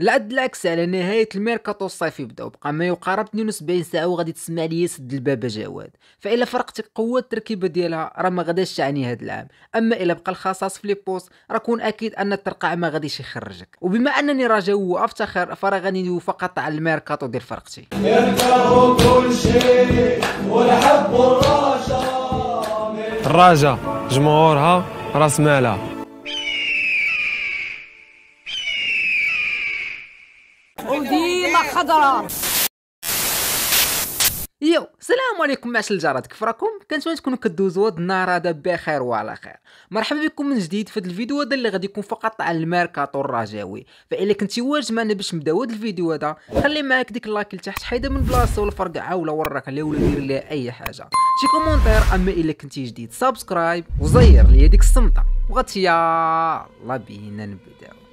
العد العكس على نهاية الميركاتو الصيفي بدا وبقى ما يقارب 72 ساعة وغادي تسمع لي سد البابا جواد فإلا فرقتي قوة التركيبة ديالها راه ما غاداش تعني هذا العام أما إلا بقى الخصاص في لي بوست راه كون أكيد أن الترقع ما غاديش يخرجك وبما أنني راه جو أفتخر فراه غادي ندوي فقط على الميركاتو ديال فرقتي ميركاتو والحب الرجا جمهورها راس مالها الخضراء يو السلام عليكم معشر الجارات كيف راكم كنتمنى تكونوا كدوزوا هاد النهار هذا بخير وعلى خير مرحبا بكم من جديد في هاد الفيديو هذا اللي غادي يكون فقط على الماركاتو الرجاوي فالا كنتي واجد معنا باش نبداو هاد الفيديو هذا خلي معاك ديك اللايك لتحت حيدها من بلاصه ولا فرقعه ولا وراك عليه ولا دير ليه اي حاجه شي كومونتير اما الا كنتي جديد سبسكرايب وزير ليا ديك الصمته وغاتيا الله بينا نبداو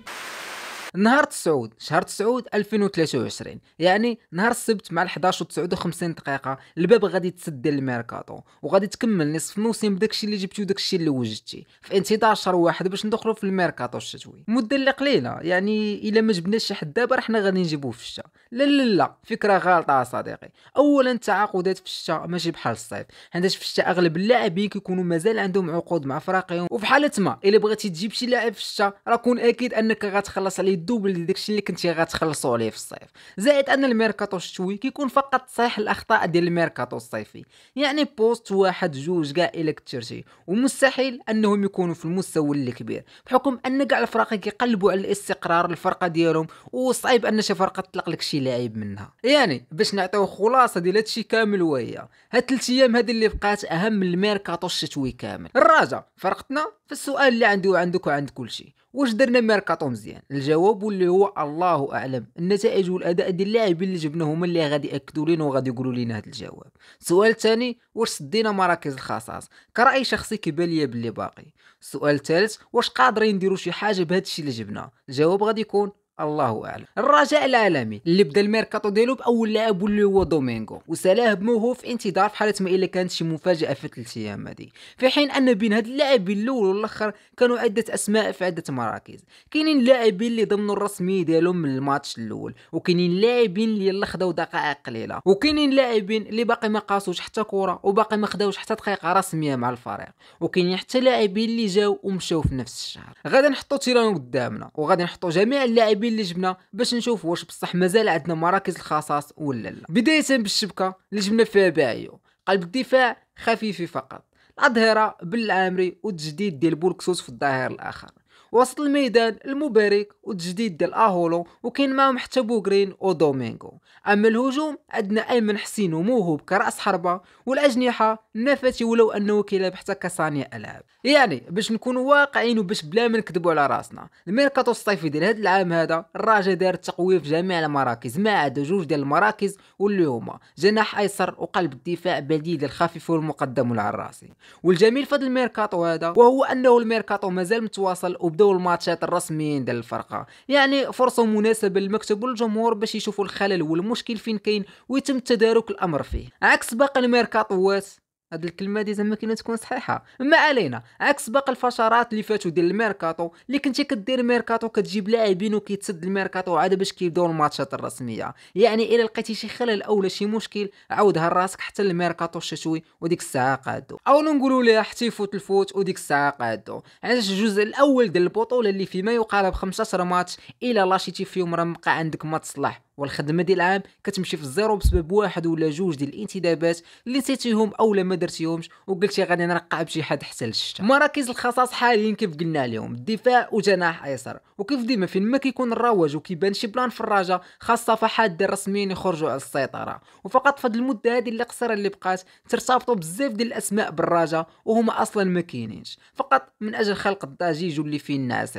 نهار 9 شهر 9 2023 يعني نهار السبت مع 11 و59 دقيقه الباب غادي ديال الميركاتو وغادي تكمل نصف موسم بداكشي اللي جبتي وداكشي اللي وجدتي في انتظار شهر واحد باش ندخلوا في الميركاتو الشتوي المده اللي قليله يعني الا ما جبناش شي حد دابا حنا غادي نجيبوه في الشتاء لا لا لا فكره غلطه صديقي اولا التعاقدات في الشتاء ماشي بحال الصيف حيتاش في الشتاء اغلب اللاعبين كيكونوا مازال عندهم عقود مع فراقهم وفي حاله ما الا بغيتي تجيب شي لاعب في الشتاء راه كون اكيد انك غتخلص عليه الدوبل ديال داكشي اللي كنتي غتخلصوا عليه في الصيف زائد ان الميركاتو الشتوي كيكون فقط صحيح الاخطاء ديال الميركاتو الصيفي يعني بوست واحد جوج كاع الا كثرتي ومستحيل انهم يكونوا في المستوى اللي كبير بحكم ان كاع الفرق كيقلبوا على الاستقرار الفرقه ديالهم وصعيب ان شي فرقه تطلق لك شي لاعب منها يعني باش نعطيو خلاصه ديال هادشي كامل وهي هاد 3 ايام هادي اللي بقات اهم من الميركاتو الشتوي كامل الرجاء فرقتنا فالسؤال اللي عندي وعندك وعند كل شيء واش درنا ميركاتو مزيان الجواب اللي هو الله اعلم النتائج والاداء ديال اللاعبين اللي جبنا هما اللي غادي ياكدوا لينا وغادي يقولوا لينا هذا الجواب السؤال الثاني واش سدينا مراكز الخصاص كراي شخصي كيبان ليا باللي باقي السؤال الثالث واش قادرين نديروا شي حاجه بهذا الشيء اللي جبنا الجواب غادي يكون الله اعلم الرجاء العالمي اللي بدا الميركاتو ديالو باول لاعب واللي هو دومينغو وسلاه بموهوب في انتظار في حاله ما الا كانت شي مفاجاه في ثلاث ايام هذه في حين ان بين هاد اللاعبين الاول والاخر كانوا عده اسماء في عده مراكز كاينين لاعبين اللي ضمنوا الرسمي ديالهم من الماتش الاول وكاينين لاعبين اللي يلا خداو دقائق قليله وكاينين لاعبين اللي باقي ما قاسوش حتى كره وباقي ما خداوش حتى دقيقه رسميه مع الفريق وكاينين حتى لاعبين اللي جاو ومشاو في نفس الشهر غادي نحطوا تيران قدامنا وغادي نحطوا جميع اللاعبين اللي جبنا باش نشوف واش بصح مازال عندنا مراكز الخصاص ولا لا بدايه بالشبكه اللي جبنا فيها باعيو قلب الدفاع خفيفي فقط الاظهره بالعامري وتجديد ديال بولكسوس في الظهير الاخر وسط الميدان المبارك وتجديد ديال اهولو وكاين معاهم حتى بوغرين ودومينغو أما الهجوم عندنا أيمن حسين وموهوب كرأس حربة والأجنحة نفتي ولو أنه كيلعب حتى كصانع ألعاب يعني باش نكونوا واقعين وباش بلا ما نكذبوا على راسنا الميركاتو الصيفي ديال هذا العام هذا الراجا دار تقوية في جميع المراكز ما عدا جوج ديال المراكز واللي هما جناح أيسر وقلب الدفاع بديل الخفيف والمقدم والعراسي والجميل في هذا الميركاتو هذا وهو أنه الميركاتو مازال متواصل وبداو الماتشات الرسميين ديال الفرقة يعني فرصة مناسبة للمكتب والجمهور باش يشوفوا الخلل والمشكل فين كاين ويتم تدارك الامر فيه عكس باقي الميركاطوات هاد الكلمه دي زعما كاينه تكون صحيحه ما علينا عكس باقي الفشرات اللي فاتوا ديال الميركاتو اللي كنتي كدير ميركاتو كتجيب لاعبين وكيتسد الميركاتو عاد باش كيبداو الماتشات الرسميه يعني الا لقيتي شي خلل او شي مشكل عاودها لراسك حتى الميركاتو الشتوي وديك الساعه قادو او نقولوا لها حتى يفوت الفوت وديك الساعه قادو علاش الجزء الاول ديال البطوله اللي فيما يقارب 15 ماتش الا لاشيتي فيهم راه مبقى عندك ما تصلح والخدمه ديال العام كتمشي في الزيرو بسبب واحد ولا جوج ديال الانتدابات اللي نسيتيهم اولا ما درتيهمش وقلتي غادي نرقع بشي حد حتى للشتا مراكز الخصاص حاليا كيف قلنا لهم الدفاع وجناح ايسر وكيف ديما فين ما كيكون الروج وكيبان شي بلان في الرجاء خاصه فحاد الرسميين يخرجوا على السيطره وفقط في المده هذه اللي قصيره اللي بقات ترتبطوا بزاف ديال الاسماء بالرجاء وهما اصلا ما كاينينش فقط من اجل خلق الضجيج واللي فيه الناس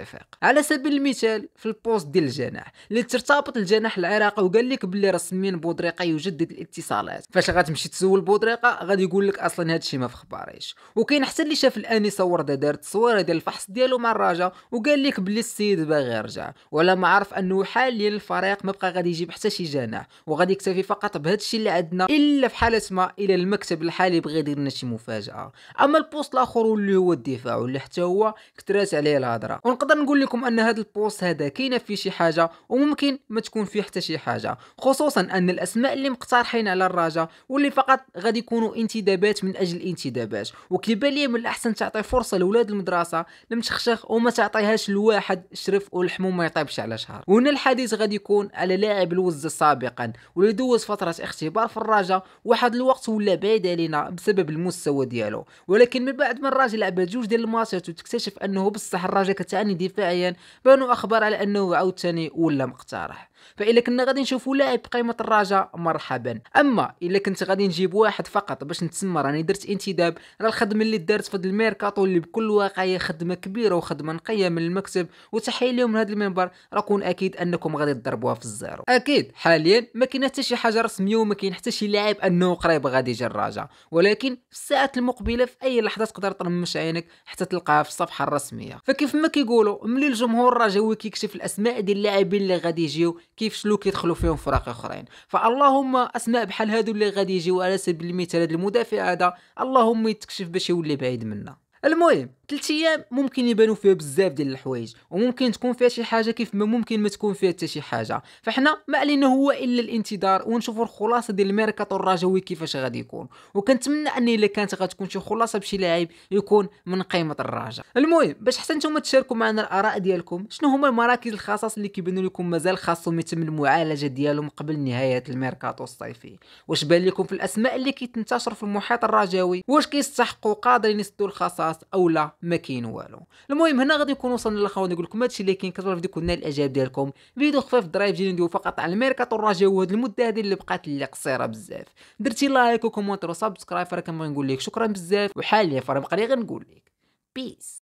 على سبيل المثال في البوست ديال الجناح اللي ترتبط الجناح العراقي بودريقه وقال لك باللي رسميا بودريقه يجدد الاتصالات فاش غتمشي تسول بودريقه غادي يقول لك اصلا هادشي ما في خباريش وكاين حتى اللي شاف صور ورده دارت التصويره ديال الفحص ديالو مع الراجا وقال لك باللي السيد باغي يرجع ولا ما عرف انه حاليا الفريق ما بقى غادي يجيب حتى شي جناح وغادي يكتفي فقط بهادشي اللي عندنا الا في حاله ما الى المكتب الحالي بغى يدير لنا شي مفاجاه اما البوست الاخر واللي هو الدفاع واللي حتى هو كثرات عليه الهضره ونقدر نقول لكم ان هذا البوست هذا كاينه فيه شي حاجه وممكن ما تكون فيه حتى شي شي حاجه خصوصا ان الاسماء اللي مقترحين على الرجاء واللي فقط غادي يكونوا انتدابات من اجل الانتدابات وكيبان لي من الاحسن تعطي فرصه لاولاد المدرسه لمتخشخ وما تعطيهاش لواحد شرف والحموم ما يطيبش على شهر وهنا الحديث غادي يكون على لاعب الوز سابقا واللي دوز فتره اختبار في الرجاء واحد الوقت ولا بعيد علينا بسبب المستوى ديالو ولكن من بعد ما الراجل لعب جوج ديال الماتشات وتكتشف انه بصح الرجاء كتعاني دفاعيا بانوا اخبار على انه عاوتاني ولا مقترح فإذا كنا غادي نشوفوا لاعب بقيمه الرجاء مرحبا اما الا كنت غادي نجيب واحد فقط باش نتسمى راني درت انتداب راه الخدمه اللي دارت في هذا الميركاتو اللي بكل واقعيه خدمه كبيره وخدمه نقيه من المكتب وتحيه لهم هذا المنبر راكون اكيد انكم غادي تضربوها في الزيرو اكيد حاليا ما كاين حتى شي حاجه رسميه وما كاين حتى شي لاعب انه قريب غادي يجي الرجاء ولكن في الساعات المقبله في اي لحظه تقدر ترمش عينك حتى تلقاها في الصفحه الرسميه فكيف ما كيقولوا ملي الجمهور الرجاوي كيكشف الاسماء ديال اللاعبين اللي غادي يجيو كيف شلوك كيدخلوا فيهم فرق اخرين فاللهم اسماء بحال هادو اللي غادي يجيو على سبيل المثال هذا المدافع هذا اللهم يتكشف باش يولي بعيد منا المهم ثلاث ايام ممكن يبانو فيها بزاف ديال الحوايج وممكن تكون فيها شي حاجه كيف ما ممكن ما تكون فيها حتى شي حاجه فحنا ما علينا هو الا الانتظار ونشوفوا الخلاصه ديال الميركاتو الرجوي كيفاش غادي يكون وكنتمنى ان الا كانت غتكون شي خلاصه بشي لاعب يكون من قيمه الرجاء المهم باش حتى نتوما تشاركوا معنا الاراء ديالكم شنو هما المراكز الخاصه اللي كيبانوا لكم مازال خاصهم يتم المعالجه ديالهم قبل نهايه الميركاتو الصيفي واش بان لكم في الاسماء اللي كتنتشر في المحيط الرجاوي واش كيستحقوا قادرين يسدوا الخصاص بودكاست او لا ما كاين والو المهم هنا غادي نكون وصلنا للاخر نقول لكم هادشي اللي كاين كنتمنى الفيديو يكون نال الاعجاب ديالكم فيديو خفيف درايف جيني نديرو فقط على الميركاتو الرجاء وهاد المده هذه اللي بقات لي قصيره بزاف درتي لايك وكومونتير وسبسكرايب راه كنبغي نقول لك شكرا بزاف وحاليا فراه بقى لي غير نقول لك بيس